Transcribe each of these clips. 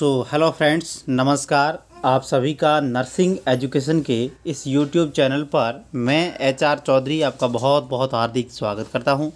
so hello friends नमस्कार आप सभी का नर्सिंग एजुकेशन के इस यूट्यूब चैनल पर मैं एच आर चौधरी आपका बहुत बहुत हार्दिक स्वागत करता हूं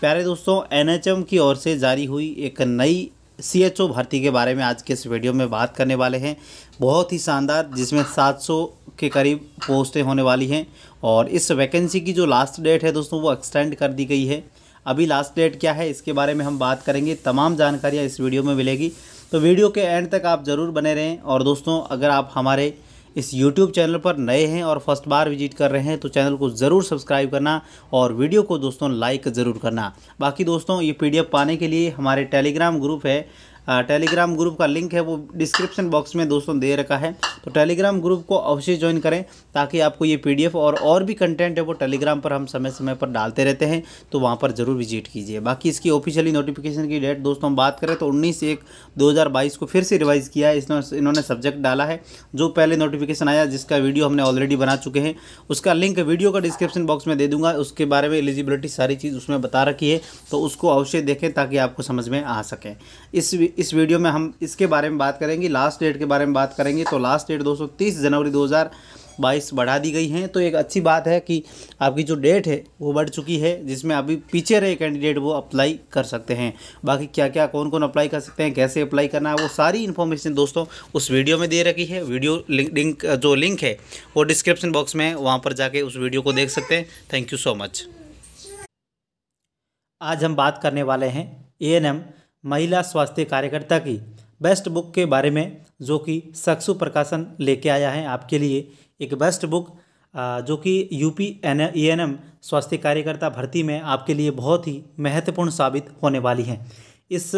प्यारे दोस्तों एनएचएम की ओर से जारी हुई एक नई सीएचओ भर्ती के बारे में आज के इस वीडियो में बात करने वाले हैं बहुत ही शानदार जिसमें 700 के करीब पोस्टें होने वाली हैं और इस वैकेंसी की जो लास्ट डेट है दोस्तों वो एक्सटेंड कर दी गई है अभी लास्ट डेट क्या है इसके बारे में हम बात करेंगे तमाम जानकारियाँ इस वीडियो में मिलेगी तो वीडियो के एंड तक आप ज़रूर बने रहें और दोस्तों अगर आप हमारे इस YouTube चैनल पर नए हैं और फर्स्ट बार विजिट कर रहे हैं तो चैनल को ज़रूर सब्सक्राइब करना और वीडियो को दोस्तों लाइक ज़रूर करना बाकी दोस्तों ये पीडीएफ पाने के लिए हमारे टेलीग्राम ग्रुप है टेलीग्राम हाँ, ग्रुप का लिंक है वो डिस्क्रिप्शन बॉक्स में दोस्तों दे रखा है तो टेलीग्राम ग्रुप को अवश्य ज्वाइन करें ताकि आपको ये पी और और भी कंटेंट है वो टेलीग्राम पर हम समय समय पर डालते रहते हैं तो वहाँ पर ज़रूर विजिट कीजिए बाकी इसकी ऑफिशियली नोटिफिकेशन की डेट दोस्तों हम बात करें तो उन्नीस एक दो को फिर से रिवाइज़ किया है इन्होंने सब्जेक्ट डाला है जो पहले नोटिफिकेशन आया जिसका वीडियो हमने ऑलरेडी बना चुके हैं उसका लिंक वीडियो का डिस्क्रिप्शन बॉक्स में दे दूंगा उसके बारे में एलिजिबिलिटी सारी चीज़ उसमें बता रखी है तो उसको अवश्य देखें ताकि आपको समझ में आ सके इस इस वीडियो में हम इसके बारे में बात करेंगे लास्ट डेट के बारे में बात करेंगे तो लास्ट डेट दोस्तों तीस जनवरी 2022 बढ़ा दी गई है तो एक अच्छी बात है कि आपकी जो डेट है वो बढ़ चुकी है जिसमें अभी पीछे रहे कैंडिडेट वो अप्लाई कर सकते हैं बाकी क्या क्या कौन कौन अप्लाई कर सकते हैं कैसे अप्लाई करना है वो सारी इन्फॉर्मेशन दोस्तों उस वीडियो में दे रखी है वीडियो लिंक जो लिंक है वो डिस्क्रिप्शन बॉक्स में वहाँ पर जाके उस वीडियो को देख सकते हैं थैंक यू सो मच आज हम बात करने वाले हैं ए एन एम महिला स्वास्थ्य कार्यकर्ता की बेस्ट बुक के बारे में जो कि सक्सु प्रकाशन लेके आया है आपके लिए एक बेस्ट बुक जो कि UP N E N M स्वास्थ्य कार्यकर्ता भर्ती में आपके लिए बहुत ही महत्वपूर्ण साबित होने वाली हैं इस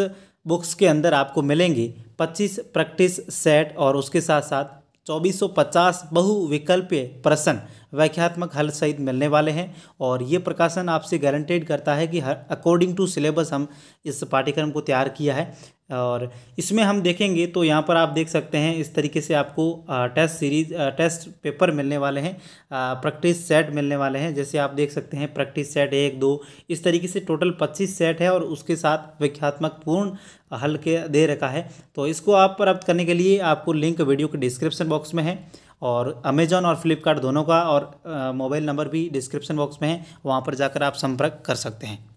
बुक्स के अंदर आपको मिलेंगे 25 प्रैक्टिस सेट और उसके साथ साथ 2450 बहुविकल्पीय प्रश्न व्याख्यात्मक हल सहित मिलने वाले हैं और ये प्रकाशन आपसे गारंटेड करता है कि हर अकॉर्डिंग टू सिलेबस हम इस पाठ्यक्रम को तैयार किया है और इसमें हम देखेंगे तो यहाँ पर आप देख सकते हैं इस तरीके से आपको टेस्ट सीरीज टेस्ट पेपर मिलने वाले हैं प्रैक्टिस सेट मिलने वाले हैं जैसे आप देख सकते हैं प्रैक्टिस सेट एक दो इस तरीके से टोटल पच्चीस सेट है और उसके साथ व्याख्यात्मक पूर्ण हल के दे रखा है तो इसको आप प्राप्त करने के लिए आपको लिंक वीडियो के डिस्क्रिप्शन बॉक्स में है और अमेजॉन और फ्लिपकार्ट दोनों का और मोबाइल नंबर भी डिस्क्रिप्शन बॉक्स में है वहाँ पर जाकर आप संपर्क कर सकते हैं